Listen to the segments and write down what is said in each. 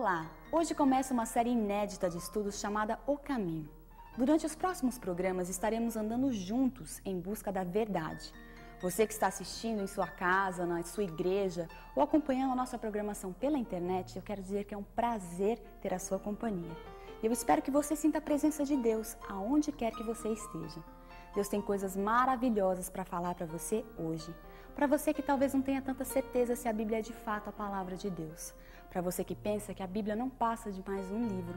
Olá! Hoje começa uma série inédita de estudos chamada O Caminho. Durante os próximos programas estaremos andando juntos em busca da verdade. Você que está assistindo em sua casa, na sua igreja ou acompanhando a nossa programação pela internet, eu quero dizer que é um prazer ter a sua companhia. Eu espero que você sinta a presença de Deus aonde quer que você esteja. Deus tem coisas maravilhosas para falar para você hoje. Para você que talvez não tenha tanta certeza se a Bíblia é de fato a palavra de Deus. Para você que pensa que a Bíblia não passa de mais um livro.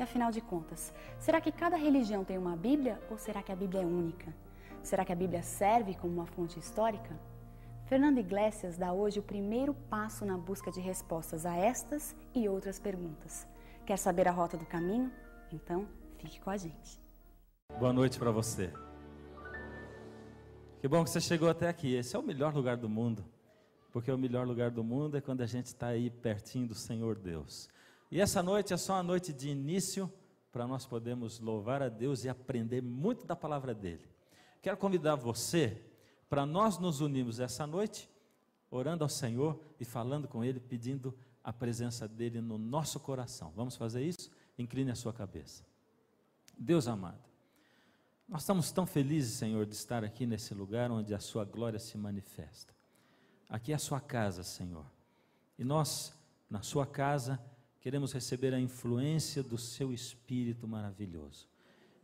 E afinal de contas, será que cada religião tem uma Bíblia ou será que a Bíblia é única? Será que a Bíblia serve como uma fonte histórica? Fernando Iglesias dá hoje o primeiro passo na busca de respostas a estas e outras perguntas. Quer saber a rota do caminho? Então, fique com a gente. Boa noite para você. Que bom que você chegou até aqui. Esse é o melhor lugar do mundo porque o melhor lugar do mundo é quando a gente está aí pertinho do Senhor Deus. E essa noite é só uma noite de início para nós podermos louvar a Deus e aprender muito da palavra dele. Quero convidar você para nós nos unirmos essa noite, orando ao Senhor e falando com Ele, pedindo a presença dele no nosso coração. Vamos fazer isso? Incline a sua cabeça. Deus amado, nós estamos tão felizes, Senhor, de estar aqui nesse lugar onde a Sua glória se manifesta. Aqui é a sua casa, Senhor. E nós, na sua casa, queremos receber a influência do seu Espírito maravilhoso.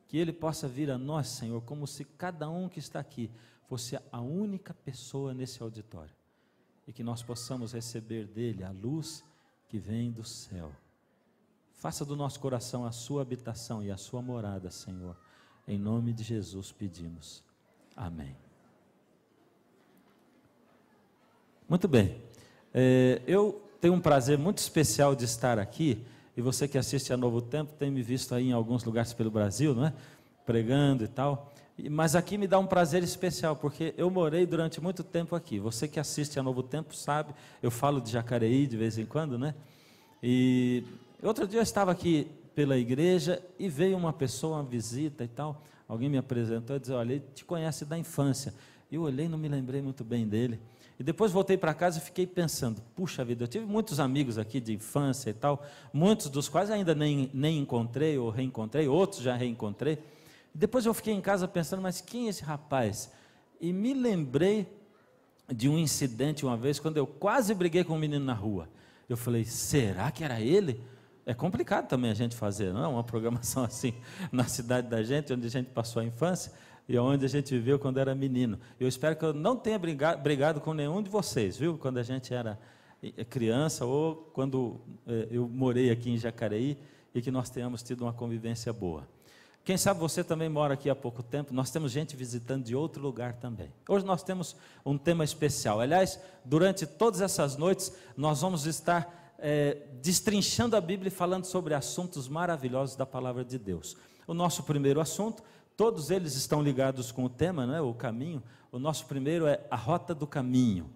Que ele possa vir a nós, Senhor, como se cada um que está aqui fosse a única pessoa nesse auditório. E que nós possamos receber dele a luz que vem do céu. Faça do nosso coração a sua habitação e a sua morada, Senhor. Em nome de Jesus pedimos. Amém. Muito bem. É, eu tenho um prazer muito especial de estar aqui, e você que assiste a Novo Tempo tem me visto aí em alguns lugares pelo Brasil, não é? Pregando e tal. Mas aqui me dá um prazer especial, porque eu morei durante muito tempo aqui. Você que assiste a Novo Tempo sabe, eu falo de Jacareí de vez em quando, né? E outro dia eu estava aqui pela igreja e veio uma pessoa, uma visita e tal. Alguém me apresentou e disse: Olha, ele te conhece da infância. E Eu olhei e não me lembrei muito bem dele. E depois voltei para casa e fiquei pensando: puxa vida, eu tive muitos amigos aqui de infância e tal, muitos dos quais ainda nem, nem encontrei ou reencontrei, outros já reencontrei. Depois eu fiquei em casa pensando: mas quem é esse rapaz? E me lembrei de um incidente uma vez, quando eu quase briguei com um menino na rua. Eu falei: será que era ele? É complicado também a gente fazer, não? É? Uma programação assim na cidade da gente, onde a gente passou a infância e é onde a gente viveu quando era menino. Eu espero que eu não tenha brigado, brigado com nenhum de vocês, viu? Quando a gente era eh, eh, criança ou quando eh, eu morei aqui em Jacareí e que nós tenhamos tido uma convivência boa. Quem sabe você também mora aqui há pouco tempo, nós temos gente visitando de outro lugar também. Hoje nós temos um tema especial. Aliás, durante todas essas noites, nós vamos estar é, destrinchando a Bíblia e falando sobre assuntos maravilhosos da palavra de Deus. O nosso primeiro assunto Todos eles estão ligados com o tema, não é? O caminho. O nosso primeiro é a rota do caminho.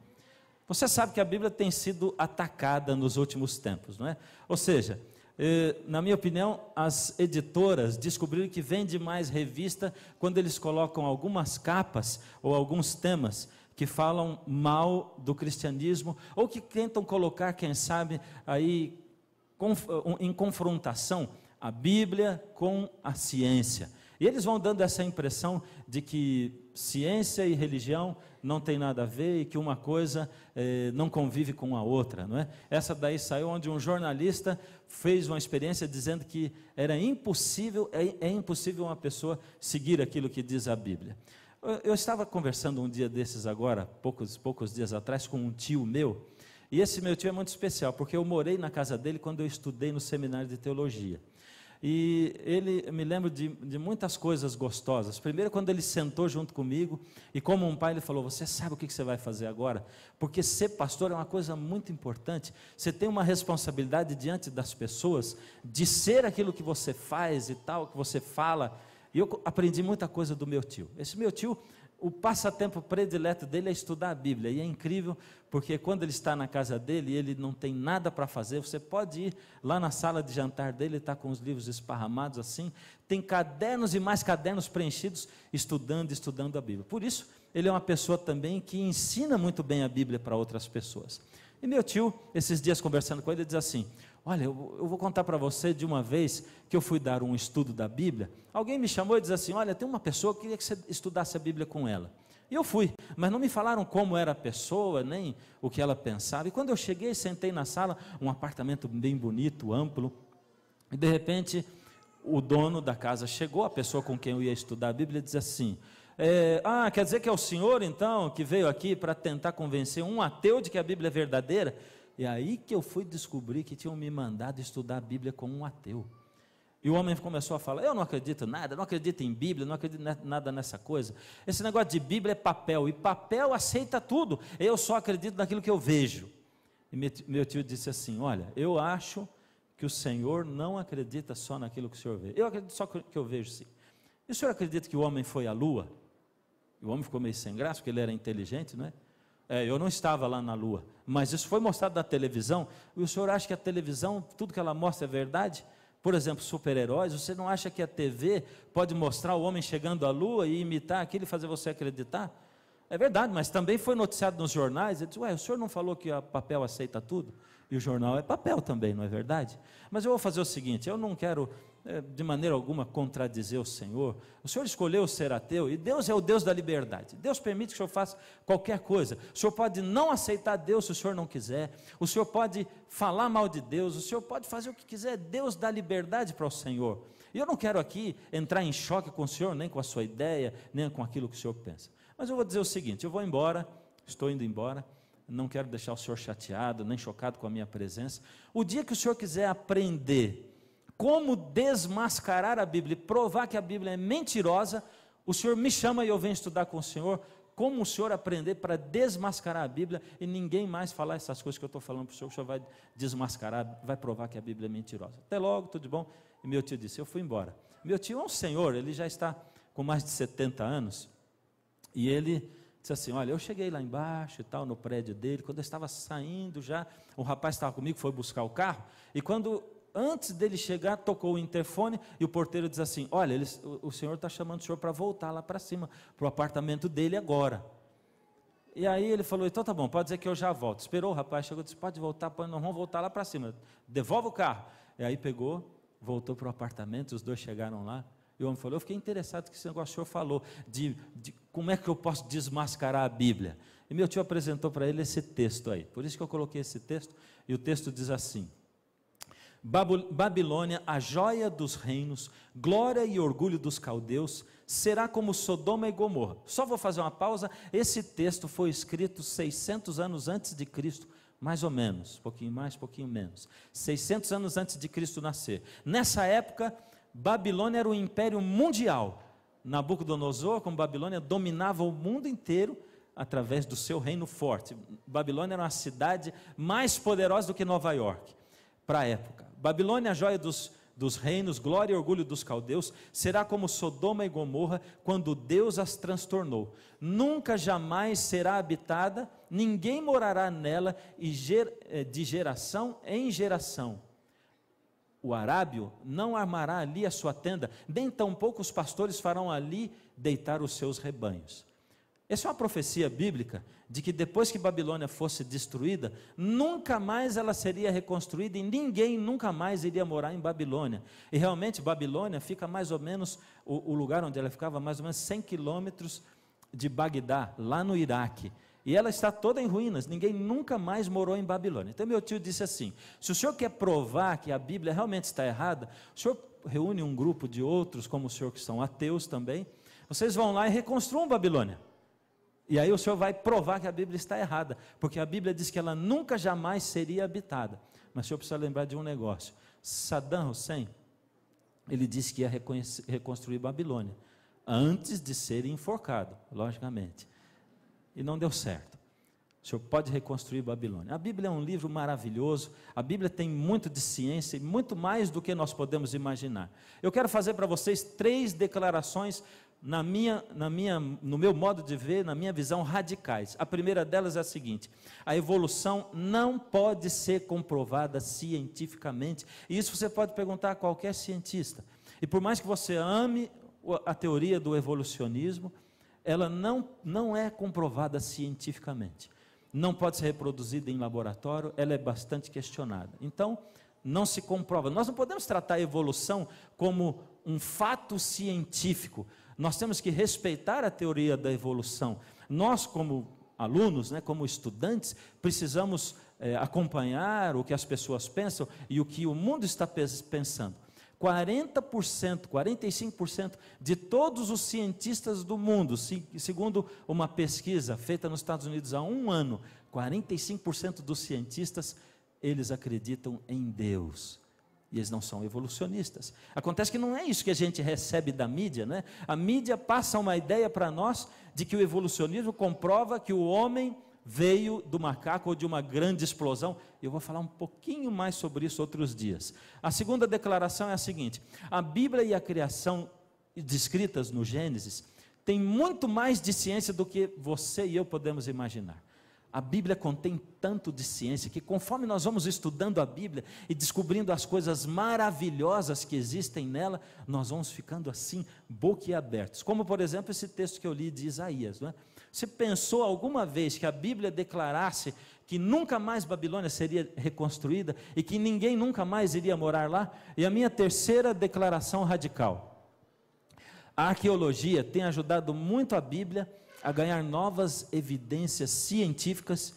Você sabe que a Bíblia tem sido atacada nos últimos tempos, não é? Ou seja, eh, na minha opinião, as editoras descobriram que vende mais revista quando eles colocam algumas capas ou alguns temas que falam mal do cristianismo ou que tentam colocar, quem sabe, aí eh, em confrontação a Bíblia com a ciência. E eles vão dando essa impressão de que ciência e religião não tem nada a ver e que uma coisa eh, não convive com a outra, não é? Essa daí saiu onde um jornalista fez uma experiência dizendo que era impossível, é, é impossível uma pessoa seguir aquilo que diz a Bíblia. Eu, eu estava conversando um dia desses agora, poucos, poucos dias atrás, com um tio meu, e esse meu tio é muito especial, porque eu morei na casa dele quando eu estudei no seminário de teologia. E ele, eu me lembro de, de muitas coisas gostosas. Primeiro, quando ele sentou junto comigo, e como um pai, ele falou: Você sabe o que você vai fazer agora? Porque ser pastor é uma coisa muito importante. Você tem uma responsabilidade diante das pessoas de ser aquilo que você faz e tal, que você fala. E eu aprendi muita coisa do meu tio. Esse meu tio o passatempo predileto dele é estudar a Bíblia. E é incrível, porque quando ele está na casa dele e ele não tem nada para fazer, você pode ir lá na sala de jantar dele, está com os livros esparramados assim, tem cadernos e mais cadernos preenchidos, estudando e estudando a Bíblia. Por isso, ele é uma pessoa também que ensina muito bem a Bíblia para outras pessoas. E meu tio, esses dias conversando com ele, diz assim: Olha, eu, eu vou contar para você de uma vez que eu fui dar um estudo da Bíblia. Alguém me chamou e disse assim: Olha, tem uma pessoa que queria que você estudasse a Bíblia com ela. E eu fui, mas não me falaram como era a pessoa, nem o que ela pensava. E quando eu cheguei, sentei na sala, um apartamento bem bonito, amplo, e de repente o dono da casa chegou, a pessoa com quem eu ia estudar a Bíblia, diz assim: é, Ah, quer dizer que é o senhor então que veio aqui para tentar convencer um ateu de que a Bíblia é verdadeira? E é aí que eu fui descobrir que tinham me mandado estudar a Bíblia como um ateu. E o homem começou a falar: Eu não acredito nada, não acredito em Bíblia, não acredito nada nessa coisa. Esse negócio de Bíblia é papel, e papel aceita tudo. Eu só acredito naquilo que eu vejo. E meu tio disse assim: Olha, eu acho que o Senhor não acredita só naquilo que o Senhor vê. Eu acredito só que eu vejo sim. E o senhor acredita que o homem foi à lua? E o homem ficou meio sem graça, porque ele era inteligente, não é? É, eu não estava lá na Lua, mas isso foi mostrado na televisão. E o senhor acha que a televisão, tudo que ela mostra é verdade? Por exemplo, super-heróis, você não acha que a TV pode mostrar o homem chegando à Lua e imitar aquilo e fazer você acreditar? É verdade, mas também foi noticiado nos jornais. Ele disse: Ué, o senhor não falou que o papel aceita tudo? E o jornal é papel também, não é verdade? Mas eu vou fazer o seguinte: eu não quero é, de maneira alguma contradizer o Senhor. O Senhor escolheu ser ateu e Deus é o Deus da liberdade. Deus permite que o Senhor faça qualquer coisa. O Senhor pode não aceitar Deus se o Senhor não quiser. O Senhor pode falar mal de Deus. O Senhor pode fazer o que quiser. Deus dá liberdade para o Senhor. E eu não quero aqui entrar em choque com o Senhor, nem com a sua ideia, nem com aquilo que o Senhor pensa. Mas eu vou dizer o seguinte: eu vou embora, estou indo embora não quero deixar o senhor chateado, nem chocado com a minha presença. O dia que o senhor quiser aprender como desmascarar a Bíblia, provar que a Bíblia é mentirosa, o Senhor me chama e eu venho estudar com o Senhor. Como o Senhor aprender para desmascarar a Bíblia e ninguém mais falar essas coisas que eu estou falando para o Senhor, o Senhor vai desmascarar, vai provar que a Bíblia é mentirosa. Até logo, tudo bom? E meu tio disse: Eu fui embora. Meu tio é um senhor, ele já está com mais de 70 anos, e ele disse assim: Olha, eu cheguei lá embaixo e tal, no prédio dele. Quando eu estava saindo já, o rapaz estava comigo, foi buscar o carro. E quando antes dele chegar, tocou o interfone e o porteiro diz assim: Olha, ele, o, o senhor está chamando o senhor para voltar lá para cima, para o apartamento dele agora. E aí ele falou: Então tá bom, pode dizer que eu já volto. Esperou o rapaz, chegou e disse: Pode voltar, pode, nós vamos voltar lá para cima, devolve o carro. E aí pegou, voltou para o apartamento, os dois chegaram lá. E o homem falou: Eu fiquei interessado que esse negócio que o senhor falou, de, de como é que eu posso desmascarar a Bíblia. E meu tio apresentou para ele esse texto aí. Por isso que eu coloquei esse texto, e o texto diz assim: Babilônia, a joia dos reinos, glória e orgulho dos caldeus, será como Sodoma e Gomorra. Só vou fazer uma pausa. Esse texto foi escrito 600 anos antes de Cristo, mais ou menos, pouquinho mais, pouquinho menos. 600 anos antes de Cristo nascer. Nessa época, Babilônia era um império mundial. Nabucodonosor, como Babilônia, dominava o mundo inteiro através do seu reino forte. Babilônia era uma cidade mais poderosa do que Nova York para a época. Babilônia, a joia dos, dos reinos, glória e orgulho dos caldeus, será como Sodoma e Gomorra quando Deus as transtornou. Nunca jamais será habitada, ninguém morará nela e eh, de geração em geração. O arábio não armará ali a sua tenda, nem tampouco os pastores farão ali deitar os seus rebanhos. Essa é uma profecia bíblica de que depois que Babilônia fosse destruída, nunca mais ela seria reconstruída e ninguém nunca mais iria morar em Babilônia. E realmente Babilônia fica mais ou menos, o, o lugar onde ela ficava, mais ou menos 100 quilômetros de Bagdá, lá no Iraque. E ela está toda em ruínas, ninguém nunca mais morou em Babilônia. Então meu tio disse assim: se o senhor quer provar que a Bíblia realmente está errada, o senhor reúne um grupo de outros, como o senhor que são ateus também, vocês vão lá e reconstruam Babilônia. E aí o senhor vai provar que a Bíblia está errada, porque a Bíblia diz que ela nunca jamais seria habitada. Mas o senhor precisa lembrar de um negócio. Saddam Hussein, ele disse que ia reconstruir Babilônia, antes de ser enforcado, logicamente. E não deu certo. O senhor pode reconstruir Babilônia. A Bíblia é um livro maravilhoso. A Bíblia tem muito de ciência e muito mais do que nós podemos imaginar. Eu quero fazer para vocês três declarações na minha, na minha, no meu modo de ver, na minha visão, radicais. A primeira delas é a seguinte: a evolução não pode ser comprovada cientificamente. E isso você pode perguntar a qualquer cientista. E por mais que você ame a teoria do evolucionismo, ela não, não é comprovada cientificamente. Não pode ser reproduzida em laboratório, ela é bastante questionada. Então, não se comprova. Nós não podemos tratar a evolução como um fato científico, nós temos que respeitar a teoria da evolução. Nós, como alunos, né, como estudantes, precisamos é, acompanhar o que as pessoas pensam e o que o mundo está pensando. 40%, 45% de todos os cientistas do mundo, segundo uma pesquisa feita nos Estados Unidos há um ano, 45% dos cientistas eles acreditam em Deus e eles não são evolucionistas. Acontece que não é isso que a gente recebe da mídia, né? A mídia passa uma ideia para nós de que o evolucionismo comprova que o homem veio do macaco ou de uma grande explosão. Eu vou falar um pouquinho mais sobre isso outros dias. A segunda declaração é a seguinte: a Bíblia e a criação descritas no Gênesis têm muito mais de ciência do que você e eu podemos imaginar. A Bíblia contém tanto de ciência que, conforme nós vamos estudando a Bíblia e descobrindo as coisas maravilhosas que existem nela, nós vamos ficando assim boquiabertos. Como, por exemplo, esse texto que eu li de Isaías. Não é? Você pensou alguma vez que a Bíblia declarasse que nunca mais Babilônia seria reconstruída e que ninguém nunca mais iria morar lá? E a minha terceira declaração radical. A arqueologia tem ajudado muito a Bíblia a ganhar novas evidências científicas,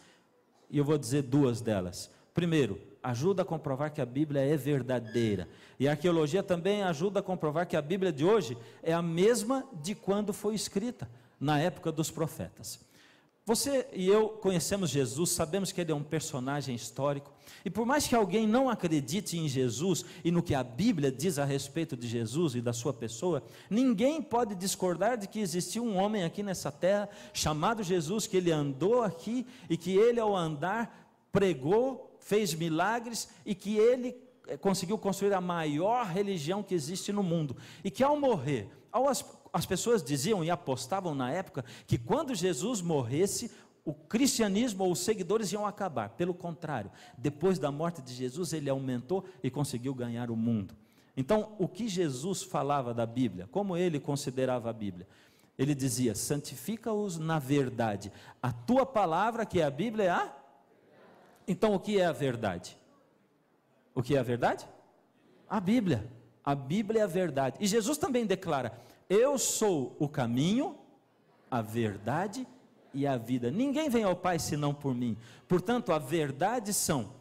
e eu vou dizer duas delas. Primeiro, ajuda a comprovar que a Bíblia é verdadeira. E a arqueologia também ajuda a comprovar que a Bíblia de hoje é a mesma de quando foi escrita, na época dos profetas. Você e eu conhecemos Jesus, sabemos que ele é um personagem histórico, e por mais que alguém não acredite em Jesus e no que a Bíblia diz a respeito de Jesus e da sua pessoa, ninguém pode discordar de que existiu um homem aqui nessa terra chamado Jesus, que ele andou aqui e que ele, ao andar, pregou, fez milagres e que ele eh, conseguiu construir a maior religião que existe no mundo. E que ao morrer, ao as pessoas diziam e apostavam na época que quando Jesus morresse, o cristianismo ou os seguidores iam acabar. Pelo contrário, depois da morte de Jesus, ele aumentou e conseguiu ganhar o mundo. Então, o que Jesus falava da Bíblia, como ele considerava a Bíblia? Ele dizia: santifica-os na verdade. A tua palavra, que é a Bíblia, é a. Então, o que é a verdade? O que é a verdade? A Bíblia. A Bíblia é a verdade. E Jesus também declara: eu sou o caminho, a verdade e a vida. Ninguém vem ao Pai senão por mim. Portanto, a verdade são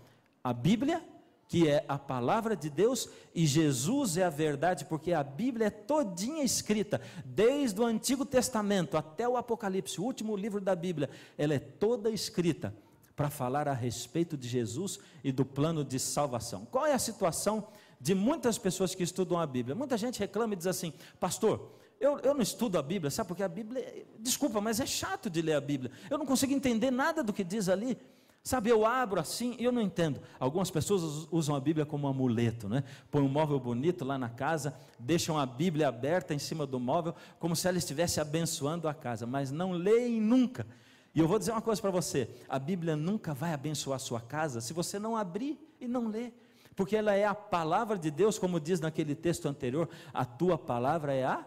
a Bíblia, que é a palavra de Deus, e Jesus é a verdade, porque a Bíblia é todinha escrita, desde o Antigo Testamento até o Apocalipse, o último livro da Bíblia, ela é toda escrita para falar a respeito de Jesus e do plano de salvação. Qual é a situação de muitas pessoas que estudam a Bíblia. Muita gente reclama e diz assim: Pastor, eu, eu não estudo a Bíblia, sabe? Porque a Bíblia, desculpa, mas é chato de ler a Bíblia. Eu não consigo entender nada do que diz ali. Sabe, eu abro assim e eu não entendo. Algumas pessoas usam a Bíblia como um amuleto, né? Põe um móvel bonito lá na casa, deixam a Bíblia aberta em cima do móvel, como se ela estivesse abençoando a casa, mas não leem nunca. E eu vou dizer uma coisa para você: a Bíblia nunca vai abençoar a sua casa se você não abrir e não ler porque ela é a palavra de Deus, como diz naquele texto anterior, a tua palavra é a.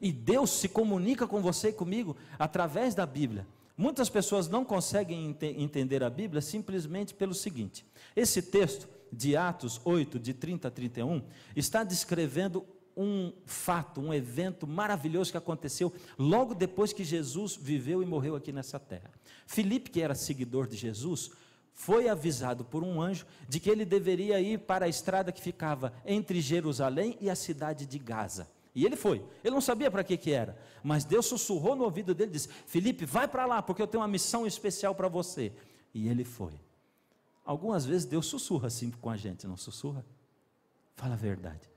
E Deus se comunica com você e comigo através da Bíblia. Muitas pessoas não conseguem entender a Bíblia simplesmente pelo seguinte: esse texto de Atos 8, de 30 a 31, está descrevendo um fato, um evento maravilhoso que aconteceu logo depois que Jesus viveu e morreu aqui nessa terra. Filipe, que era seguidor de Jesus, foi avisado por um anjo de que ele deveria ir para a estrada que ficava entre Jerusalém e a cidade de Gaza. E ele foi. Ele não sabia para que que era, mas Deus sussurrou no ouvido dele e disse: "Felipe, vai para lá, porque eu tenho uma missão especial para você". E ele foi. Algumas vezes Deus sussurra assim com a gente, não sussurra? Fala a verdade.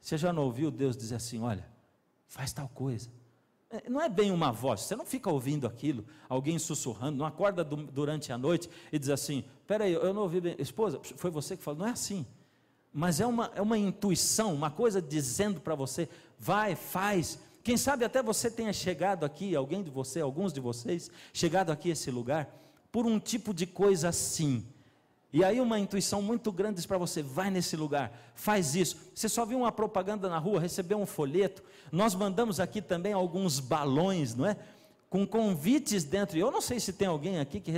Você já não ouviu Deus dizer assim: "Olha, faz tal coisa". É, não é bem uma voz, você não fica ouvindo aquilo, alguém sussurrando, não acorda do, durante a noite e diz assim: peraí, eu não ouvi bem, esposa, foi você que falou, não é assim. Mas é uma, é uma intuição, uma coisa dizendo para você: vai, faz. Quem sabe até você tenha chegado aqui, alguém de você, alguns de vocês, chegado aqui a esse lugar, por um tipo de coisa assim e aí uma intuição muito grande diz para você, vai nesse lugar, faz isso. Você só viu uma propaganda na rua, recebeu um folheto. Nós mandamos aqui também alguns balões, não é? Com convites dentro. Eu não sei se tem alguém aqui que,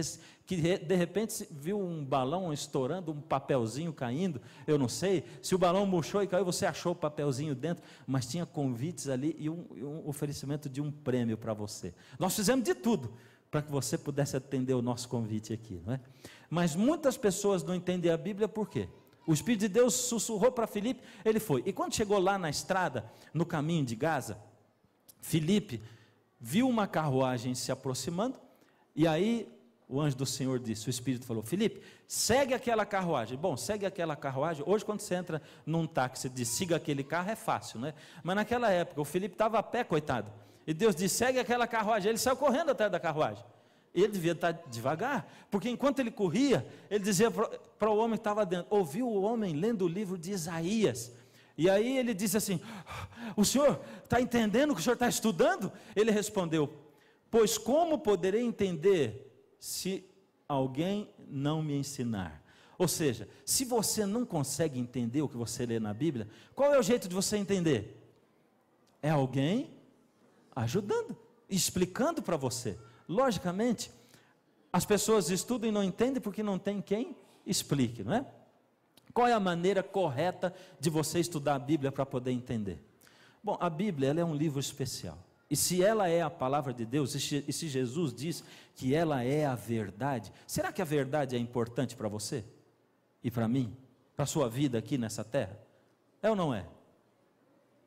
que de repente viu um balão estourando, um papelzinho caindo. Eu não sei. Se o balão murchou e caiu, você achou o papelzinho dentro, mas tinha convites ali e um, um oferecimento de um prêmio para você. Nós fizemos de tudo para que você pudesse atender o nosso convite aqui, não é? Mas muitas pessoas não entendem a Bíblia por quê? O Espírito de Deus sussurrou para Filipe, ele foi. E quando chegou lá na estrada, no caminho de Gaza, Filipe viu uma carruagem se aproximando, e aí o anjo do Senhor disse, o Espírito falou, Felipe, segue aquela carruagem. Bom, segue aquela carruagem. Hoje, quando você entra num táxi e diz, siga aquele carro, é fácil, né? Mas naquela época, o Felipe estava a pé, coitado. E Deus disse: segue aquela carruagem. Ele saiu correndo atrás da carruagem. Ele devia estar devagar, porque enquanto ele corria, ele dizia para o homem que estava dentro: ouviu o homem lendo o livro de Isaías. E aí ele disse assim: O senhor está entendendo o que o senhor está estudando? Ele respondeu: Pois como poderei entender se alguém não me ensinar? Ou seja, se você não consegue entender o que você lê na Bíblia, qual é o jeito de você entender? É alguém ajudando, explicando para você. Logicamente, as pessoas estudam e não entendem porque não tem quem explique, não é? Qual é a maneira correta de você estudar a Bíblia para poder entender? Bom, a Bíblia ela é um livro especial. E se ela é a palavra de Deus, e se Jesus diz que ela é a verdade, será que a verdade é importante para você? E para mim? Para a sua vida aqui nessa terra? É ou não é?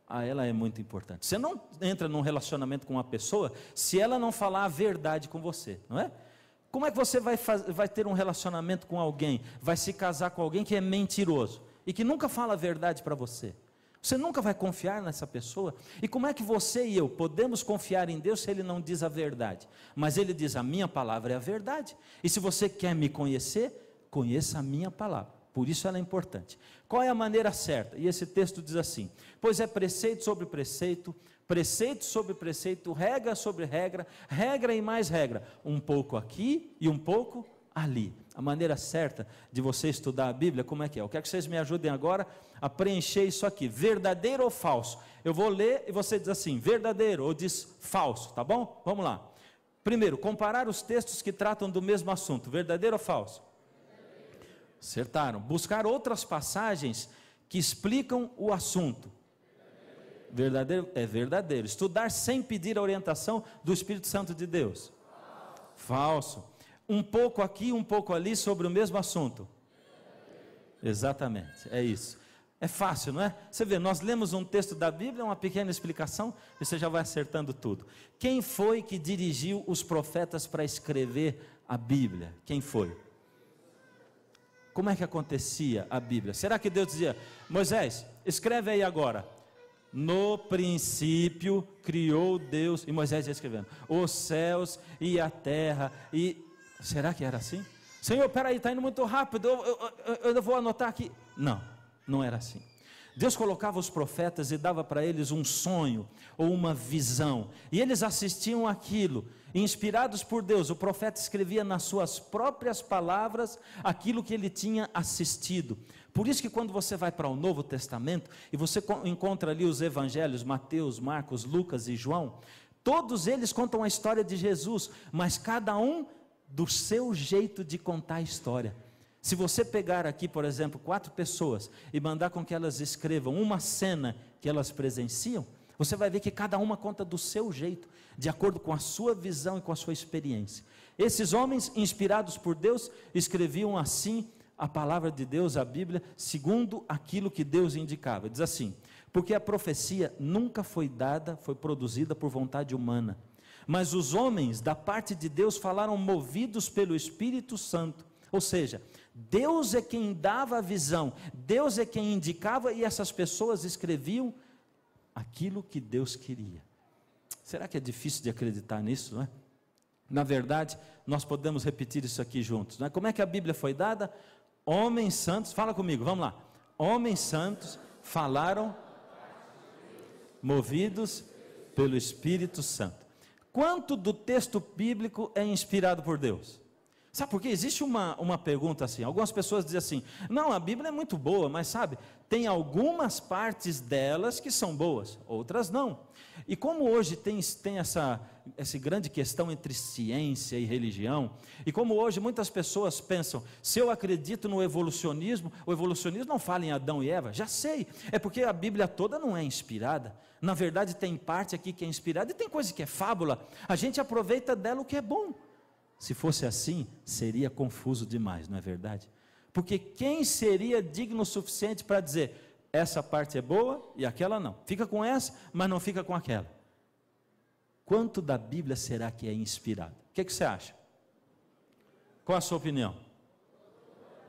A ah, ela é muito importante. Você não entra num relacionamento com uma pessoa se ela não falar a verdade com você, não é? Como é que você vai, fazer, vai ter um relacionamento com alguém, vai se casar com alguém que é mentiroso e que nunca fala a verdade para você? Você nunca vai confiar nessa pessoa? E como é que você e eu podemos confiar em Deus se Ele não diz a verdade? Mas Ele diz: a minha palavra é a verdade. E se você quer me conhecer, conheça a minha palavra. Por isso ela é importante. Qual é a maneira certa? E esse texto diz assim: Pois é preceito sobre preceito, preceito sobre preceito, regra sobre regra, regra e mais regra, um pouco aqui e um pouco ali. A maneira certa de você estudar a Bíblia, como é que é? Eu quero que vocês me ajudem agora a preencher isso aqui: verdadeiro ou falso? Eu vou ler e você diz assim: verdadeiro ou diz falso, tá bom? Vamos lá. Primeiro, comparar os textos que tratam do mesmo assunto, verdadeiro ou falso? Acertaram. Buscar outras passagens que explicam o assunto. Verdadeiro é verdadeiro. Estudar sem pedir a orientação do Espírito Santo de Deus. Falso. Falso. Um pouco aqui, um pouco ali sobre o mesmo assunto. Exatamente, é isso. É fácil, não é? Você vê, nós lemos um texto da Bíblia, uma pequena explicação, e você já vai acertando tudo. Quem foi que dirigiu os profetas para escrever a Bíblia? Quem foi? Como é que acontecia a Bíblia? Será que Deus dizia, Moisés, escreve aí agora. No princípio criou Deus, e Moisés ia escrevendo, os céus e a terra. E será que era assim? Senhor, peraí, está indo muito rápido, eu, eu, eu, eu vou anotar aqui. Não, não era assim. Deus colocava os profetas e dava para eles um sonho ou uma visão, e eles assistiam aquilo, inspirados por Deus. O profeta escrevia nas suas próprias palavras aquilo que ele tinha assistido. Por isso que quando você vai para o Novo Testamento e você encontra ali os evangelhos Mateus, Marcos, Lucas e João, todos eles contam a história de Jesus, mas cada um do seu jeito de contar a história. Se você pegar aqui, por exemplo, quatro pessoas e mandar com que elas escrevam uma cena que elas presenciam, você vai ver que cada uma conta do seu jeito, de acordo com a sua visão e com a sua experiência. Esses homens, inspirados por Deus, escreviam assim a palavra de Deus, a Bíblia, segundo aquilo que Deus indicava. Diz assim: porque a profecia nunca foi dada, foi produzida por vontade humana. Mas os homens da parte de Deus falaram movidos pelo Espírito Santo. Ou seja, Deus é quem dava a visão, Deus é quem indicava e essas pessoas escreviam aquilo que Deus queria. Será que é difícil de acreditar nisso, não é? Na verdade, nós podemos repetir isso aqui juntos. Não é? Como é que a Bíblia foi dada? Homens santos, fala comigo, vamos lá. Homens santos falaram movidos pelo Espírito Santo. Quanto do texto bíblico é inspirado por Deus? Sabe por quê? Existe uma, uma pergunta assim. Algumas pessoas dizem assim: não, a Bíblia é muito boa, mas sabe, tem algumas partes delas que são boas, outras não. E como hoje tem, tem essa, essa grande questão entre ciência e religião, e como hoje muitas pessoas pensam, se eu acredito no evolucionismo, o evolucionismo não fala em Adão e Eva, já sei, é porque a Bíblia toda não é inspirada. Na verdade, tem parte aqui que é inspirada e tem coisa que é fábula. A gente aproveita dela o que é bom. Se fosse assim, seria confuso demais, não é verdade? Porque quem seria digno o suficiente para dizer essa parte é boa e aquela não? Fica com essa, mas não fica com aquela. Quanto da Bíblia será que é inspirado? O que, que você acha? Qual a sua opinião?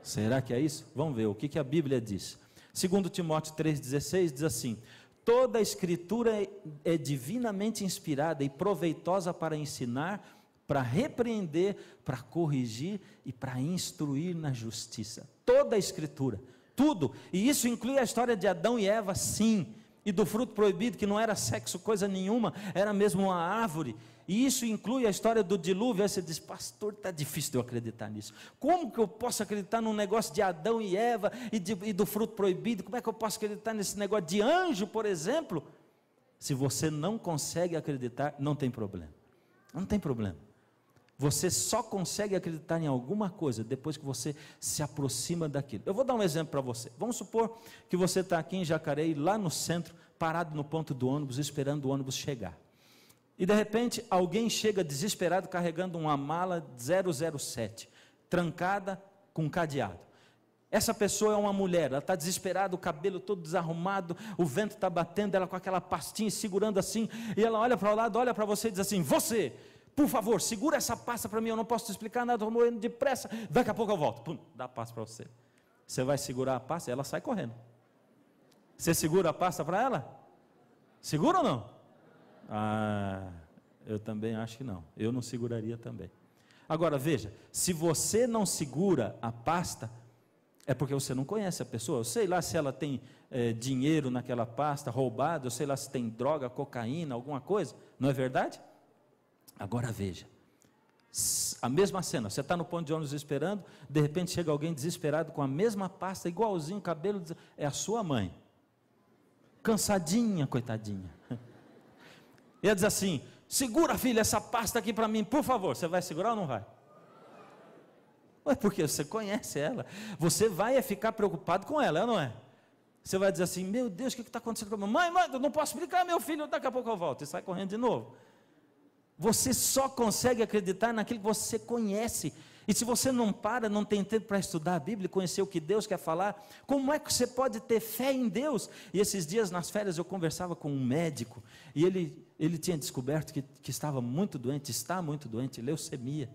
Será que é isso? Vamos ver o que, que a Bíblia diz. Segundo Timóteo 3,16 diz assim: Toda a escritura é, é divinamente inspirada e proveitosa para ensinar, para repreender, para corrigir e para instruir na justiça. Toda a Escritura, tudo. E isso inclui a história de Adão e Eva, sim. E do fruto proibido, que não era sexo coisa nenhuma, era mesmo uma árvore. E isso inclui a história do dilúvio. Aí você diz, pastor, está difícil de eu acreditar nisso. Como que eu posso acreditar num negócio de Adão e Eva e, de, e do fruto proibido? Como é que eu posso acreditar nesse negócio de anjo, por exemplo? Se você não consegue acreditar, não tem problema. Não tem problema. Você só consegue acreditar em alguma coisa depois que você se aproxima daquilo. Eu vou dar um exemplo para você. Vamos supor que você está aqui em Jacareí, lá no centro, parado no ponto do ônibus, esperando o ônibus chegar. E de repente alguém chega desesperado carregando uma mala 007, trancada com cadeado. Essa pessoa é uma mulher, ela está desesperada, o cabelo todo desarrumado, o vento está batendo, ela com aquela pastinha segurando assim, e ela olha para o lado, olha para você e diz assim: Você! por favor, segura essa pasta para mim, eu não posso te explicar nada, estou morrendo depressa, daqui a pouco eu volto. Pum, dá a pasta para você. Você vai segurar a pasta e ela sai correndo. Você segura a pasta para ela? Segura ou não? Ah, eu também acho que não. Eu não seguraria também. Agora veja, se você não segura a pasta, é porque você não conhece a pessoa. Eu sei lá se ela tem é, dinheiro naquela pasta roubado, eu sei lá se tem droga, cocaína, alguma coisa. Não é verdade? Agora veja, a mesma cena, você está no ponto de ônibus esperando, de repente chega alguém desesperado com a mesma pasta, igualzinho, cabelo, é a sua mãe, cansadinha, coitadinha. E ela diz assim: segura, filha, essa pasta aqui para mim, por favor. Você vai segurar ou não vai? Ué, porque você conhece ela. Você vai é ficar preocupado com ela, não é? Você vai dizer assim: meu Deus, o que está acontecendo com a minha mãe? Mãe, eu não posso explicar, meu filho, daqui a pouco eu volto. E sai correndo de novo. Você só consegue acreditar naquilo que você conhece. E se você não para, não tem tempo para estudar a Bíblia, conhecer o que Deus quer falar, como é que você pode ter fé em Deus? E esses dias nas férias eu conversava com um médico e ele, ele tinha descoberto que, que estava muito doente, está muito doente, leucemia.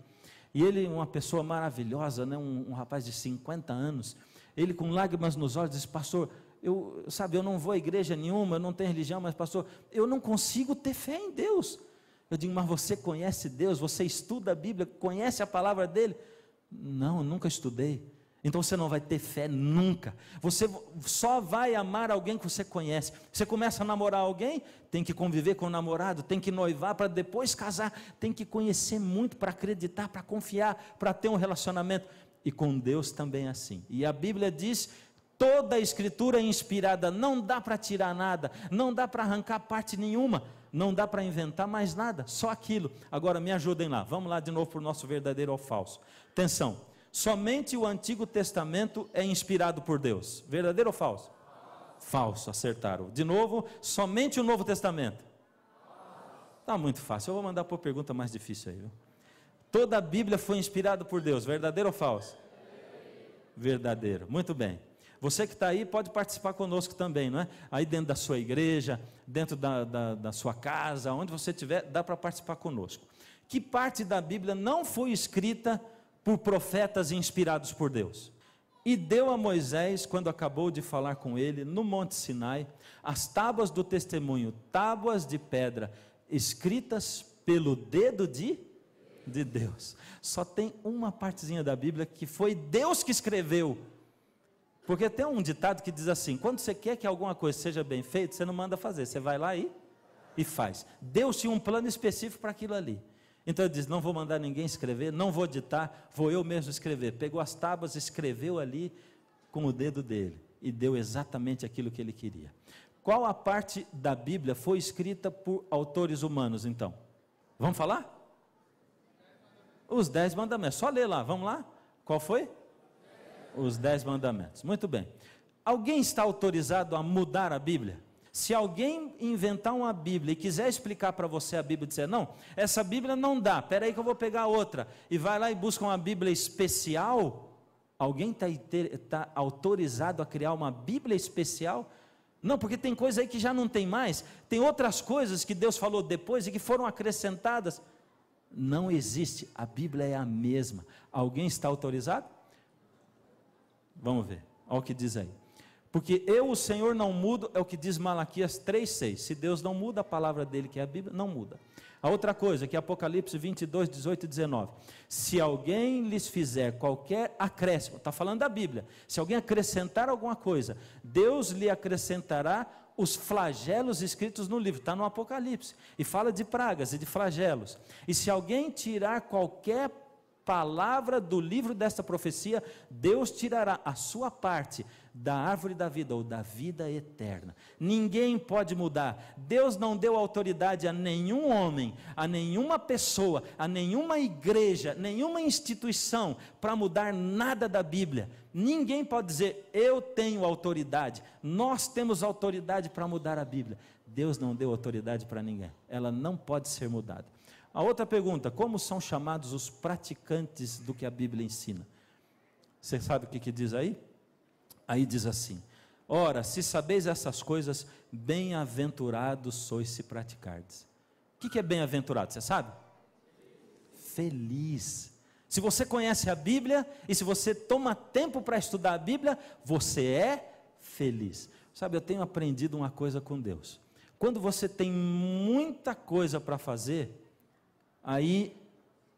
E ele, uma pessoa maravilhosa, né? um, um rapaz de 50 anos, ele com lágrimas nos olhos disse: Pastor, eu, sabe, eu não vou a igreja nenhuma, eu não tenho religião, mas, pastor, eu não consigo ter fé em Deus. Eu digo, mas você conhece Deus? Você estuda a Bíblia? Conhece a palavra dele? Não, nunca estudei. Então você não vai ter fé nunca. Você só vai amar alguém que você conhece. Você começa a namorar alguém, tem que conviver com o namorado, tem que noivar para depois casar, tem que conhecer muito para acreditar, para confiar, para ter um relacionamento. E com Deus também é assim. E a Bíblia diz: toda a escritura é inspirada, não dá para tirar nada, não dá para arrancar parte nenhuma não dá para inventar mais nada, só aquilo. Agora me ajudem lá, vamos lá de novo para o nosso verdadeiro ou falso. Atenção, somente o Antigo Testamento é inspirado por Deus. Verdadeiro ou falso? Falso, acertaram. De novo, somente o Novo Testamento. Tá muito fácil, eu vou mandar por pergunta mais difícil aí. Viu? Toda a Bíblia foi inspirada por Deus, verdadeiro ou falso? Verdadeiro. Muito bem. Você que está aí pode participar conosco também, não é? Aí dentro da sua igreja, dentro da, da, da sua casa, onde você estiver, dá para participar conosco. Que parte da Bíblia não foi escrita por profetas inspirados por Deus? E deu a Moisés, quando acabou de falar com ele, no Monte Sinai, as tábuas do testemunho, tábuas de pedra, escritas pelo dedo de, de Deus. Só tem uma partezinha da Bíblia que foi Deus que escreveu porque tem um ditado que diz assim: quando você quer que alguma coisa seja bem feita, você não manda fazer, você vai lá e, e faz. Deus tinha um plano específico para aquilo ali. Então ele diz: Não vou mandar ninguém escrever, não vou ditar, vou eu mesmo escrever. Pegou as tábuas, escreveu ali com o dedo dele e deu exatamente aquilo que ele queria. Qual a parte da Bíblia foi escrita por autores humanos, então? Vamos falar? Os dez mandamentos. Só ler lá, vamos lá? Qual foi? Os dez mandamentos. Muito bem. Alguém está autorizado a mudar a Bíblia? Se alguém inventar uma Bíblia e quiser explicar para você a Bíblia e dizer, não, essa Bíblia não dá, aí que eu vou pegar outra, e vai lá e busca uma Bíblia especial, alguém está tá autorizado a criar uma Bíblia especial? Não, porque tem coisa aí que já não tem mais, tem outras coisas que Deus falou depois e que foram acrescentadas. Não existe, a Bíblia é a mesma. Alguém está autorizado? Vamos ver. Olha o que diz aí. Porque eu, o Senhor, não mudo, é o que diz Malaquias 3,6. Se Deus não muda, a palavra dele, que é a Bíblia, não muda. A outra coisa, que é Apocalipse 22, 18 e 19. Se alguém lhes fizer qualquer acréscimo, está falando da Bíblia, se alguém acrescentar alguma coisa, Deus lhe acrescentará os flagelos escritos no livro, está no Apocalipse, e fala de pragas e de flagelos. E se alguém tirar qualquer palavra do livro desta profecia, Deus tirará a sua parte da árvore da vida ou da vida eterna. Ninguém pode mudar. Deus não deu autoridade a nenhum homem, a nenhuma pessoa, a nenhuma igreja, nenhuma instituição para mudar nada da Bíblia. Ninguém pode dizer eu tenho autoridade. Nós temos autoridade para mudar a Bíblia. Deus não deu autoridade para ninguém. Ela não pode ser mudada. A outra pergunta: como são chamados os praticantes do que a Bíblia ensina? Você sabe o que, que diz aí? Aí diz assim: Ora, se sabeis essas coisas, bem-aventurados sois se praticardes. O que, que é bem-aventurado? Você sabe? Feliz. Se você conhece a Bíblia e se você toma tempo para estudar a Bíblia, você é feliz. Sabe, eu tenho aprendido uma coisa com Deus. Quando você tem muita coisa para fazer, aí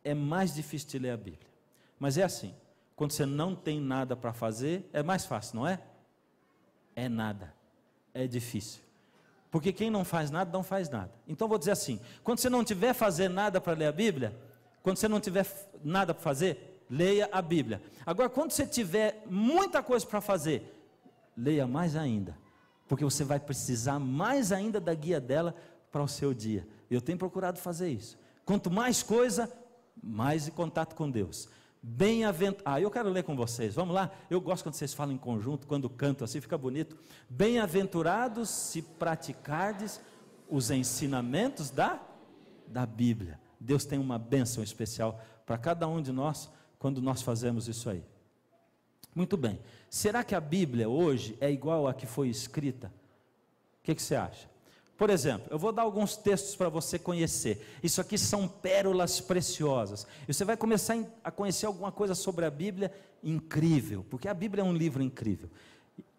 é mais difícil de ler a Bíblia. Mas é assim: quando você não tem nada para fazer, é mais fácil, não é? É nada. É difícil. Porque quem não faz nada, não faz nada. Então vou dizer assim: quando você não tiver fazer nada para ler a Bíblia, quando você não tiver nada para fazer, leia a Bíblia. Agora, quando você tiver muita coisa para fazer, leia mais ainda. Porque você vai precisar mais ainda da guia dela para o seu dia. Eu tenho procurado fazer isso. Quanto mais coisa, mais em contato com Deus. Bem-aventurado. Ah, eu quero ler com vocês. Vamos lá? Eu gosto quando vocês falam em conjunto, quando canto assim, fica bonito. Bem-aventurados se praticardes os ensinamentos da, da Bíblia. Deus tem uma bênção especial para cada um de nós quando nós fazemos isso aí. Muito bem. Será que a Bíblia hoje é igual à que foi escrita? O que, que você acha? Por exemplo, eu vou dar alguns textos para você conhecer. Isso aqui são pérolas preciosas. E você vai começar a conhecer alguma coisa sobre a Bíblia incrível, porque a Bíblia é um livro incrível.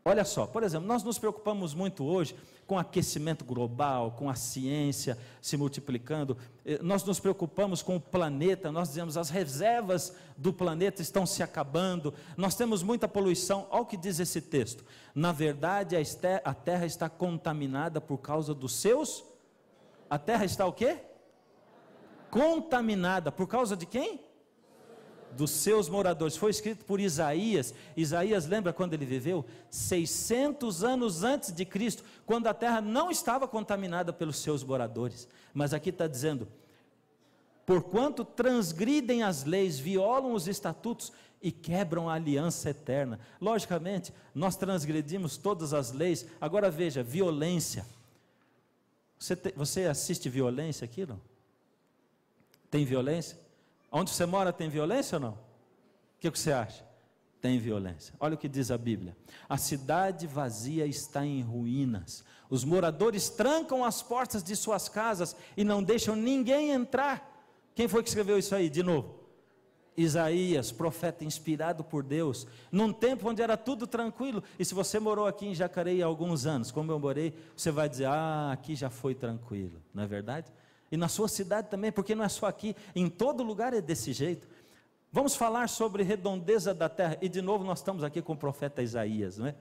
Olha só, por exemplo, nós nos preocupamos muito hoje com aquecimento global, com a ciência se multiplicando, eh, nós nos preocupamos com o planeta, nós dizemos as reservas do planeta estão se acabando, nós temos muita poluição. Olha o que diz esse texto. Na verdade, a terra está contaminada por causa dos seus. A terra está o quê? Contaminada. Por causa de quem? dos seus moradores. Foi escrito por Isaías. Isaías lembra quando ele viveu? 600 anos antes de Cristo, quando a terra não estava contaminada pelos seus moradores. Mas aqui está dizendo: porquanto transgridem as leis, violam os estatutos e quebram a aliança eterna. Logicamente, nós transgredimos todas as leis. Agora veja: violência. Você, te, você assiste violência aqui, não? Tem violência? Onde você mora tem violência ou não? O que, você acha? Tem violência. Olha o que diz a Bíblia: a cidade vazia está em ruínas. Os moradores trancam as portas de suas casas e não deixam ninguém entrar. Quem foi que escreveu isso aí? De novo. Isaías, profeta inspirado por Deus, num tempo onde era tudo tranquilo. E se você morou aqui em Jacareí há alguns anos, como eu morei, você vai dizer: Ah, aqui já foi tranquilo, não é verdade? E na sua cidade também, porque não é só aqui, em todo lugar é desse jeito. Vamos falar sobre redondeza da terra. E de novo nós estamos aqui com o profeta Isaías, não é?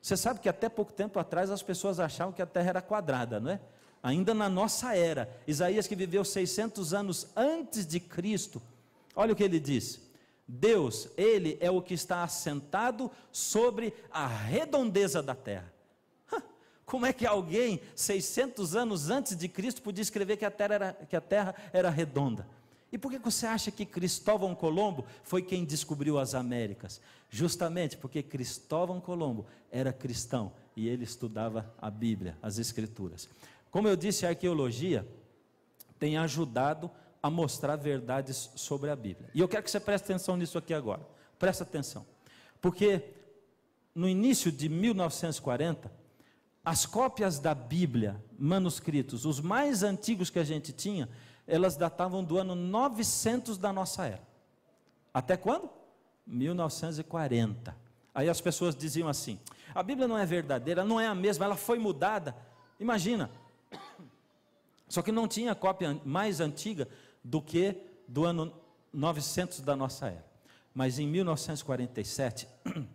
Você sabe que até pouco tempo atrás as pessoas achavam que a terra era quadrada, não é? Ainda na nossa era, Isaías que viveu 600 anos antes de Cristo, olha o que ele diz: Deus, Ele é o que está assentado sobre a redondeza da terra. Como é que alguém 600 anos antes de Cristo podia escrever que a terra era, que a terra era redonda? E por que você acha que Cristóvão Colombo foi quem descobriu as Américas? Justamente porque Cristóvão Colombo era cristão e ele estudava a Bíblia, as Escrituras. Como eu disse, a arqueologia tem ajudado a mostrar verdades sobre a Bíblia. E eu quero que você preste atenção nisso aqui agora. Presta atenção. Porque no início de 1940, as cópias da Bíblia, manuscritos, os mais antigos que a gente tinha, elas datavam do ano 900 da nossa era. Até quando? 1940. Aí as pessoas diziam assim: a Bíblia não é verdadeira, não é a mesma, ela foi mudada. Imagina. Só que não tinha cópia mais antiga do que do ano 900 da nossa era. Mas em 1947,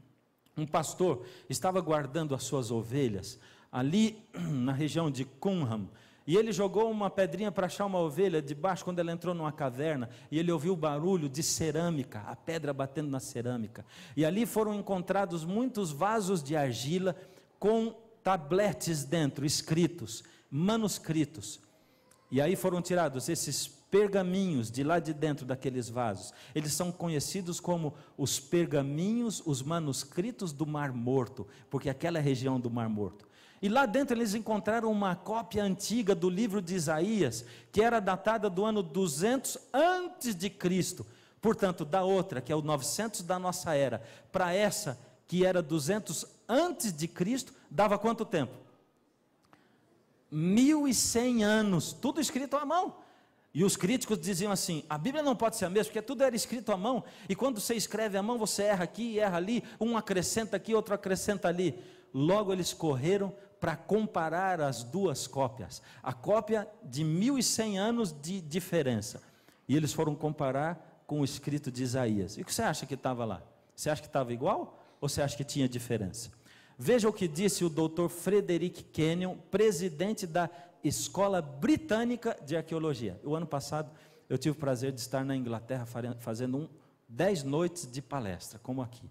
um pastor estava guardando as suas ovelhas ali na região de Cunham. E ele jogou uma pedrinha para achar uma ovelha debaixo quando ela entrou numa caverna, e ele ouviu o barulho de cerâmica, a pedra batendo na cerâmica. E ali foram encontrados muitos vasos de argila com tabletes dentro, escritos, manuscritos. E aí foram tirados esses pergaminhos de lá de dentro daqueles vasos. Eles são conhecidos como os pergaminhos, os manuscritos do Mar Morto, porque aquela região do Mar Morto e lá dentro eles encontraram uma cópia antiga do livro de Isaías, que era datada do ano 200 antes de Cristo. Portanto, da outra, que é o 900 da nossa era, para essa, que era 200 antes de Cristo, dava quanto tempo? 1100 anos, tudo escrito à mão. E os críticos diziam assim: a Bíblia não pode ser a mesma, porque tudo era escrito à mão, e quando você escreve à mão, você erra aqui e erra ali, um acrescenta aqui, outro acrescenta ali. Logo eles correram para comparar as duas cópias, a cópia de 1100 anos de diferença. E eles foram comparar com o escrito de Isaías. E o que você acha que estava lá? Você acha que estava igual ou você acha que tinha diferença? Veja o que disse o Dr. Frederick Kenyon, presidente da Escola Britânica de Arqueologia. O ano passado eu tive o prazer de estar na Inglaterra fazendo um, dez noites de palestra, como aqui.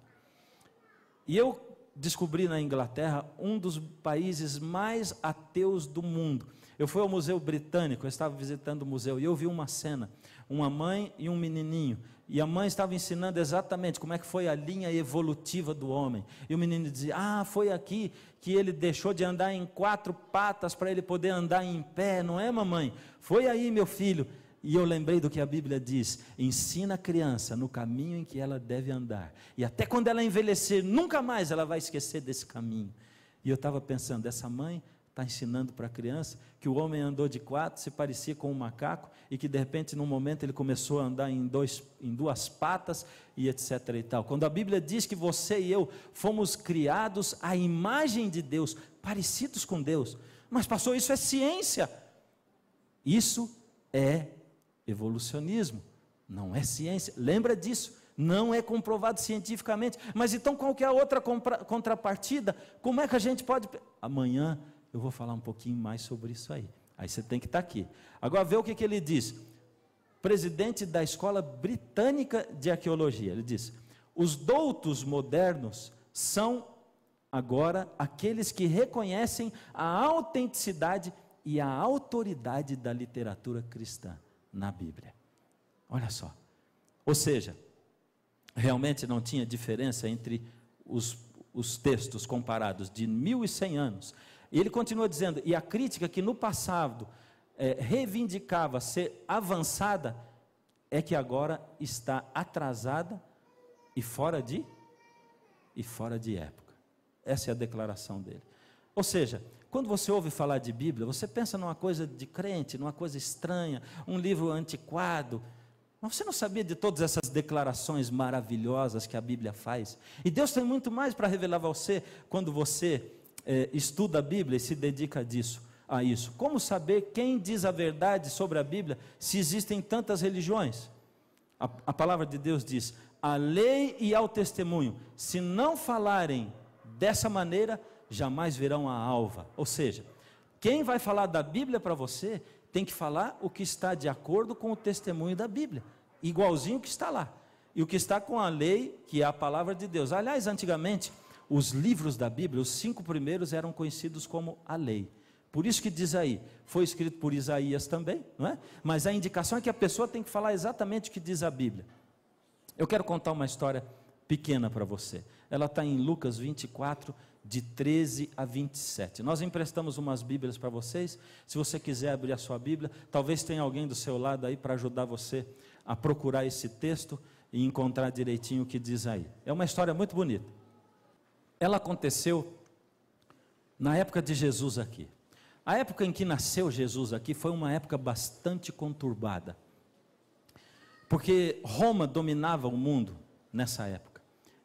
E eu descobri na Inglaterra um dos países mais ateus do mundo. Eu fui ao Museu Britânico, eu estava visitando o museu e eu vi uma cena, uma mãe e um menininho, e a mãe estava ensinando exatamente como é que foi a linha evolutiva do homem. E o menino dizia: "Ah, foi aqui que ele deixou de andar em quatro patas para ele poder andar em pé, não é, mamãe? Foi aí, meu filho." E eu lembrei do que a Bíblia diz: ensina a criança no caminho em que ela deve andar. E até quando ela envelhecer, nunca mais ela vai esquecer desse caminho. E eu estava pensando, essa mãe está ensinando para a criança que o homem andou de quatro, se parecia com um macaco, e que de repente, num momento, ele começou a andar em, dois, em duas patas e etc. e tal. Quando a Bíblia diz que você e eu fomos criados à imagem de Deus, parecidos com Deus. Mas, pastor, isso é ciência. Isso é evolucionismo, não é ciência. Lembra disso? Não é comprovado cientificamente. Mas então qual é a outra contrapartida? Como é que a gente pode. Amanhã eu vou falar um pouquinho mais sobre isso aí. Aí você tem que estar tá aqui. Agora vê o que, que ele diz. Presidente da Escola Britânica de Arqueologia. Ele diz: os doutos modernos são agora aqueles que reconhecem a autenticidade e a autoridade da literatura cristã na Bíblia. Olha só. Ou seja, realmente não tinha diferença entre os, os textos comparados de mil e cem anos. E ele continua dizendo: e a crítica que no passado é, reivindicava ser avançada é que agora está atrasada e fora de e fora de época. Essa é a declaração dele. Ou seja, quando você ouve falar de Bíblia, você pensa numa coisa de crente, numa coisa estranha, um livro antiquado. Mas você não sabia de todas essas declarações maravilhosas que a Bíblia faz? E Deus tem muito mais para revelar a você quando você é, estuda a Bíblia e se dedica disso, a isso. Como saber quem diz a verdade sobre a Bíblia se existem tantas religiões? A, a palavra de Deus diz: a lei e ao testemunho, se não falarem dessa maneira, jamais verão a alva. Ou seja, quem vai falar da Bíblia para você tem que falar o que está de acordo com o testemunho da Bíblia, igualzinho o que está lá. E o que está com a lei, que é a palavra de Deus. Aliás, antigamente, os livros da Bíblia, os cinco primeiros, eram conhecidos como a lei. Por isso que diz aí, foi escrito por Isaías também, não é? Mas a indicação é que a pessoa tem que falar exatamente o que diz a Bíblia. Eu quero contar uma história pequena para você. Ela está em Lucas 24, de 13 a 27. Nós emprestamos umas Bíblias para vocês. Se você quiser abrir a sua Bíblia, talvez tenha alguém do seu lado aí para ajudar você a procurar esse texto e encontrar direitinho o que diz aí. É uma história muito bonita. Ela aconteceu na época de Jesus aqui. A época em que nasceu Jesus aqui foi uma época bastante conturbada. Porque Roma dominava o mundo nessa época.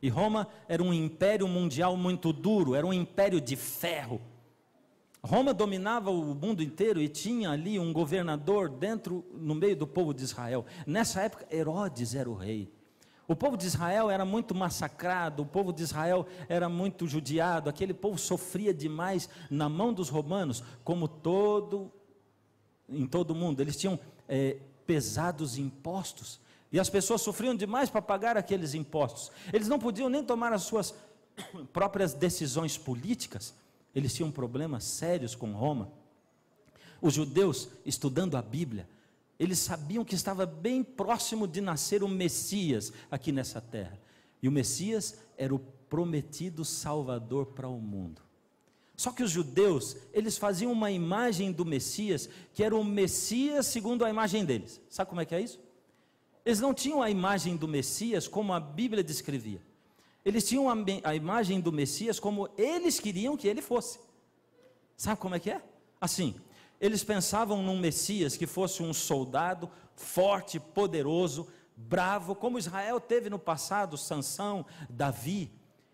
E Roma era um império mundial muito duro, era um império de ferro. Roma dominava o mundo inteiro e tinha ali um governador dentro, no meio do povo de Israel. Nessa época, Herodes era o rei. O povo de Israel era muito massacrado, o povo de Israel era muito judiado, aquele povo sofria demais na mão dos romanos, como todo, em todo o mundo. Eles tinham é, pesados impostos. E as pessoas sofriam demais para pagar aqueles impostos. Eles não podiam nem tomar as suas próprias decisões políticas. Eles tinham problemas sérios com Roma. Os judeus, estudando a Bíblia, eles sabiam que estava bem próximo de nascer o Messias aqui nessa terra. E o Messias era o prometido Salvador para o mundo. Só que os judeus, eles faziam uma imagem do Messias, que era o Messias segundo a imagem deles. Sabe como é que é isso? Eles não tinham a imagem do Messias como a Bíblia descrevia. Eles tinham a, a imagem do Messias como eles queriam que ele fosse. Sabe como é que é? Assim, eles pensavam num Messias que fosse um soldado forte, poderoso, bravo, como Israel teve no passado, Sansão, Davi,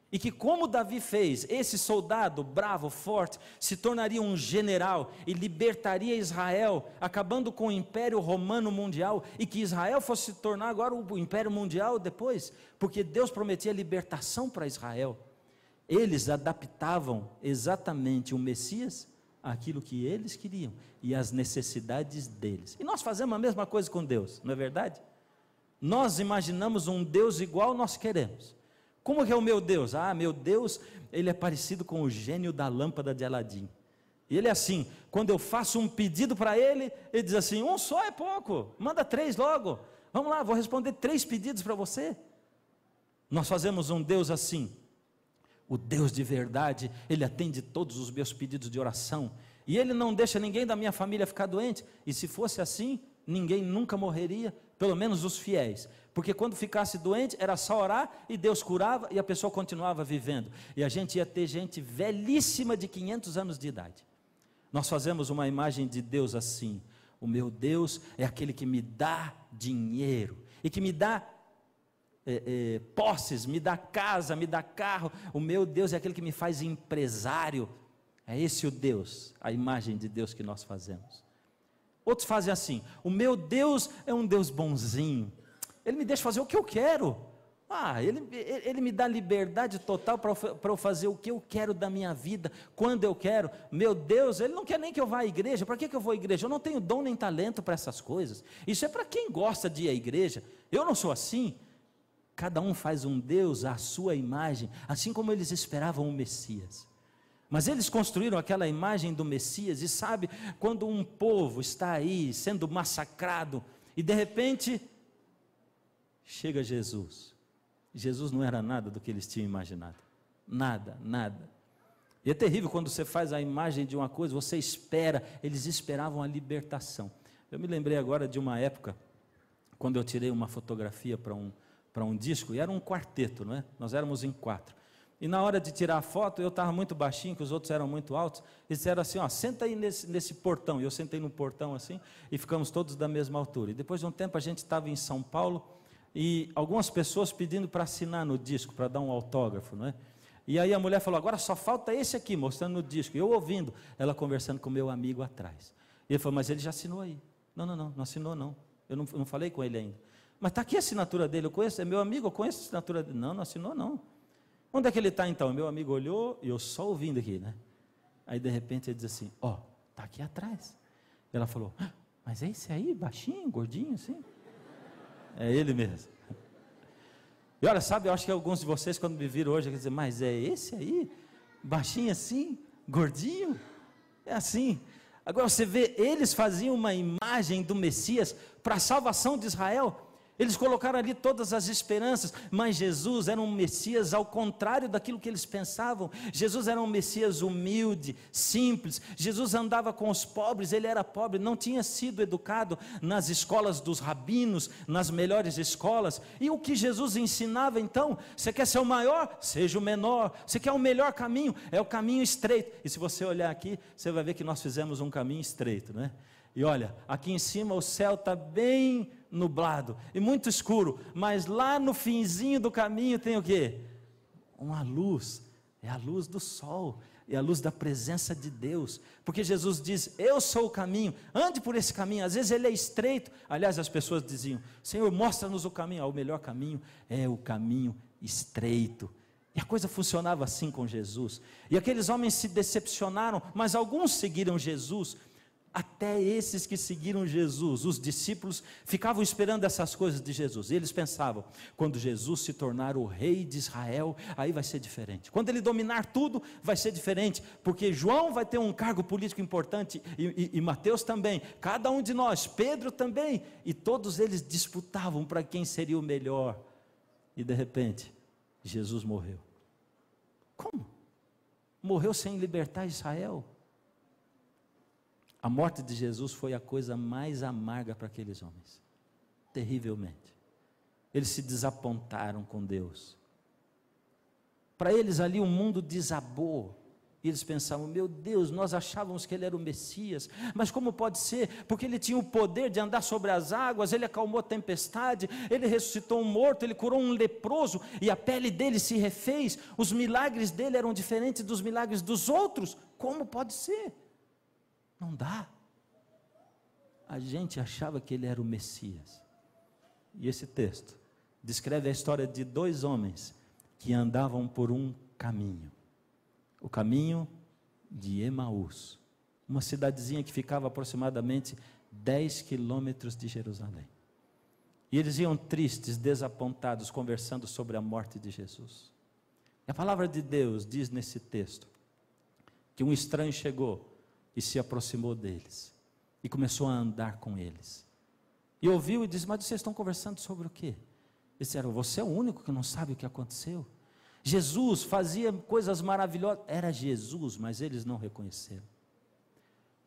e que, como Davi fez, esse soldado bravo, forte, se tornaria um general e libertaria Israel, acabando com o Império Romano Mundial, e que Israel fosse se tornar agora o Império Mundial depois, porque Deus prometia libertação para Israel. Eles adaptavam exatamente o Messias àquilo que eles queriam e às necessidades deles. E nós fazemos a mesma coisa com Deus, não é verdade? Nós imaginamos um Deus igual nós queremos. Como que é o meu Deus? Ah, meu Deus, ele é parecido com o gênio da lâmpada de Aladim. E ele é assim: quando eu faço um pedido para ele, ele diz assim: um só é pouco, manda três logo. Vamos lá, vou responder três pedidos para você. Nós fazemos um Deus assim. O Deus de verdade, ele atende todos os meus pedidos de oração. E ele não deixa ninguém da minha família ficar doente. E se fosse assim, ninguém nunca morreria, pelo menos os fiéis. Porque quando ficasse doente, era só orar e Deus curava e a pessoa continuava vivendo. E a gente ia ter gente velhíssima de 500 anos de idade. Nós fazemos uma imagem de Deus assim. O meu Deus é aquele que me dá dinheiro e que me dá é, é, posses, me dá casa, me dá carro. O meu Deus é aquele que me faz empresário. É esse o Deus, a imagem de Deus que nós fazemos. Outros fazem assim: o meu Deus é um Deus bonzinho, ele me deixa fazer o que eu quero. Ah, ele, ele me dá liberdade total para eu fazer o que eu quero da minha vida, quando eu quero. Meu Deus, ele não quer nem que eu vá à igreja. Para que, que eu vou à igreja? Eu não tenho dom nem talento para essas coisas. Isso é para quem gosta de ir à igreja. Eu não sou assim. Cada um faz um Deus à sua imagem, assim como eles esperavam o Messias. Mas eles construíram aquela imagem do Messias, e sabe, quando um povo está aí sendo massacrado, e de repente chega Jesus. Jesus não era nada do que eles tinham imaginado. Nada, nada. E é terrível quando você faz a imagem de uma coisa, você espera, eles esperavam a libertação. Eu me lembrei agora de uma época, quando eu tirei uma fotografia para um, para um disco, e era um quarteto, não é? Nós éramos em quatro. E na hora de tirar a foto, eu estava muito baixinho, que os outros eram muito altos, e disseram assim: ó, senta aí nesse, nesse portão. E eu sentei no portão assim, e ficamos todos da mesma altura. E depois de um tempo, a gente estava em São Paulo, e algumas pessoas pedindo para assinar no disco, para dar um autógrafo, não é? E aí a mulher falou: agora só falta esse aqui, mostrando no disco. Eu ouvindo, ela conversando com meu amigo atrás. E ele falou: mas ele já assinou aí? Não, não, não, não assinou não. Eu não, não falei com ele ainda. Mas está aqui a assinatura dele, eu conheço, é meu amigo, eu conheço a assinatura dele. Não, não assinou não. Onde é que ele está então? Meu amigo olhou e eu só ouvindo aqui, né? Aí de repente ele diz assim: ó, oh, está aqui atrás. Ela falou: ah, mas é esse aí, baixinho, gordinho, assim? É ele mesmo. E olha, sabe, eu acho que alguns de vocês, quando me viram hoje, dizer: mas é esse aí? Baixinho assim? Gordinho? É assim. Agora você vê, eles faziam uma imagem do Messias para a salvação de Israel. Eles colocaram ali todas as esperanças, mas Jesus era um Messias ao contrário daquilo que eles pensavam. Jesus era um Messias humilde, simples. Jesus andava com os pobres, ele era pobre, não tinha sido educado nas escolas dos rabinos, nas melhores escolas. E o que Jesus ensinava então? Você quer ser o maior? Seja o menor. Você quer o melhor caminho? É o caminho estreito. E se você olhar aqui, você vai ver que nós fizemos um caminho estreito, né? E olha, aqui em cima o céu está bem nublado e muito escuro, mas lá no finzinho do caminho tem o quê? Uma luz, é a luz do sol, é a luz da presença de Deus, porque Jesus diz: Eu sou o caminho, ande por esse caminho. Às vezes ele é estreito. Aliás, as pessoas diziam: Senhor, mostra-nos o caminho. Ah, o melhor caminho é o caminho estreito. E a coisa funcionava assim com Jesus. E aqueles homens se decepcionaram, mas alguns seguiram Jesus, até esses que seguiram Jesus, os discípulos, ficavam esperando essas coisas de Jesus. E eles pensavam: quando Jesus se tornar o rei de Israel, aí vai ser diferente. Quando ele dominar tudo, vai ser diferente, porque João vai ter um cargo político importante e, e, e Mateus também, cada um de nós, Pedro também, e todos eles disputavam para quem seria o melhor. E de repente, Jesus morreu. Como? Morreu sem libertar Israel? A morte de Jesus foi a coisa mais amarga para aqueles homens, terrivelmente. Eles se desapontaram com Deus. Para eles ali o mundo desabou. E eles pensavam, meu Deus, nós achávamos que ele era o Messias, mas como pode ser? Porque ele tinha o poder de andar sobre as águas, ele acalmou a tempestade, ele ressuscitou um morto, ele curou um leproso e a pele dele se refez. Os milagres dele eram diferentes dos milagres dos outros. Como pode ser? Não dá. A gente achava que ele era o Messias. E esse texto descreve a história de dois homens que andavam por um caminho o caminho de Emaús, uma cidadezinha que ficava aproximadamente 10 quilômetros de Jerusalém. E eles iam tristes, desapontados, conversando sobre a morte de Jesus. A palavra de Deus diz nesse texto que um estranho chegou e se aproximou deles. E começou a andar com eles. E ouviu e disse: Mas vocês estão conversando sobre o quê? Eles disseram: Você é o único que não sabe o que aconteceu. Jesus fazia coisas maravilhosas. Era Jesus, mas eles não reconheceram.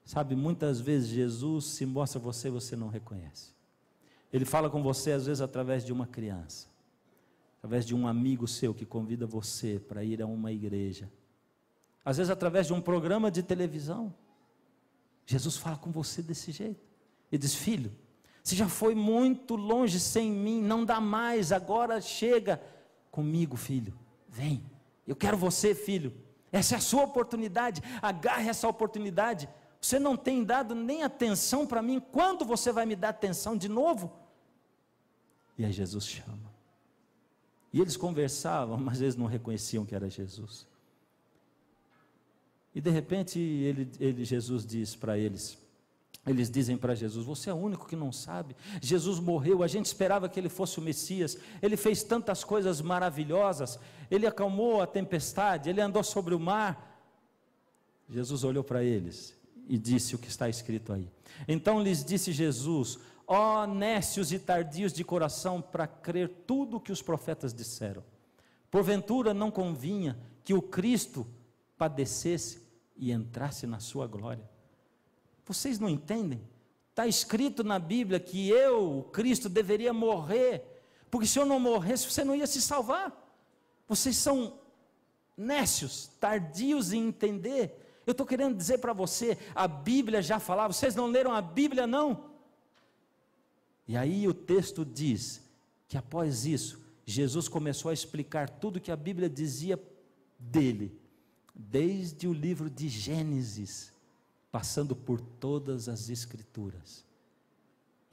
Sabe, muitas vezes Jesus se mostra a você e você não reconhece. Ele fala com você, às vezes, através de uma criança, através de um amigo seu que convida você para ir a uma igreja, às vezes, através de um programa de televisão. Jesus fala com você desse jeito. Ele diz: Filho, você já foi muito longe sem mim, não dá mais, agora chega comigo, filho. Vem, eu quero você, filho. Essa é a sua oportunidade, agarre essa oportunidade. Você não tem dado nem atenção para mim, quando você vai me dar atenção de novo? E aí Jesus chama. E eles conversavam, mas eles não reconheciam que era Jesus. E de repente ele, ele Jesus diz para eles, eles dizem para Jesus: Você é o único que não sabe. Jesus morreu, a gente esperava que ele fosse o Messias. Ele fez tantas coisas maravilhosas. Ele acalmou a tempestade, ele andou sobre o mar. Jesus olhou para eles e disse o que está escrito aí. Então lhes disse Jesus: Ó oh, nécios e tardios de coração para crer tudo o que os profetas disseram. Porventura não convinha que o Cristo padecesse e entrasse na sua glória. Vocês não entendem? Está escrito na Bíblia que eu, Cristo, deveria morrer, porque se eu não morresse, você não ia se salvar. Vocês são nécios, tardios em entender. Eu estou querendo dizer para você, a Bíblia já falava, vocês não leram a Bíblia, não? E aí o texto diz que após isso, Jesus começou a explicar tudo que a Bíblia dizia dele desde o livro de Gênesis, passando por todas as Escrituras.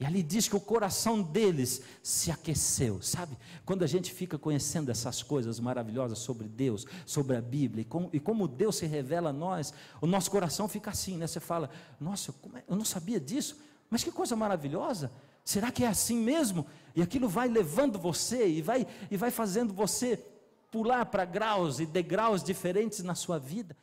E ali diz que o coração deles se aqueceu, sabe? Quando a gente fica conhecendo essas coisas maravilhosas sobre Deus, sobre a Bíblia, e como, e como Deus se revela a nós, o nosso coração fica assim, né? Você fala, nossa, é? eu não sabia disso, mas que coisa maravilhosa! Será que é assim mesmo? E aquilo vai levando você e vai, e vai fazendo você pular para graus e degraus diferentes na sua vida.